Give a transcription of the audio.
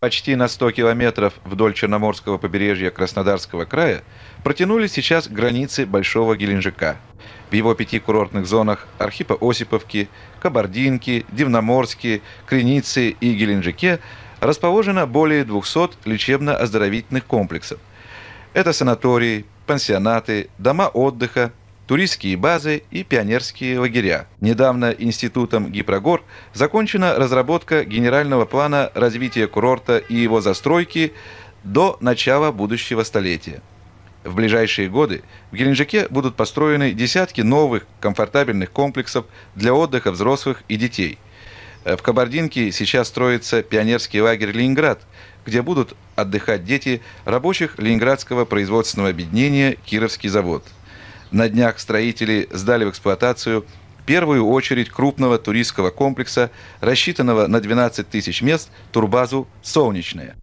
Почти на 100 километров вдоль Черноморского побережья Краснодарского края протянулись сейчас границы Большого Геленджика. В его пяти курортных зонах Архипа-Осиповки, Кабардинки, Дивноморске, Креницы и Геленджике расположено более 200 лечебно-оздоровительных комплексов. Это санатории, пансионаты, дома отдыха, туристские базы и пионерские лагеря. Недавно Институтом Гипрогор закончена разработка генерального плана развития курорта и его застройки до начала будущего столетия. В ближайшие годы в Геленджике будут построены десятки новых комфортабельных комплексов для отдыха взрослых и детей. Э, в Кабардинке сейчас строится пионерский лагерь «Ленинград», где будут отдыхать дети рабочих ленинградского производственного объединения «Кировский завод». На днях строители сдали в эксплуатацию первую очередь крупного туристского комплекса, рассчитанного на 12 тысяч мест, турбазу «Солнечная».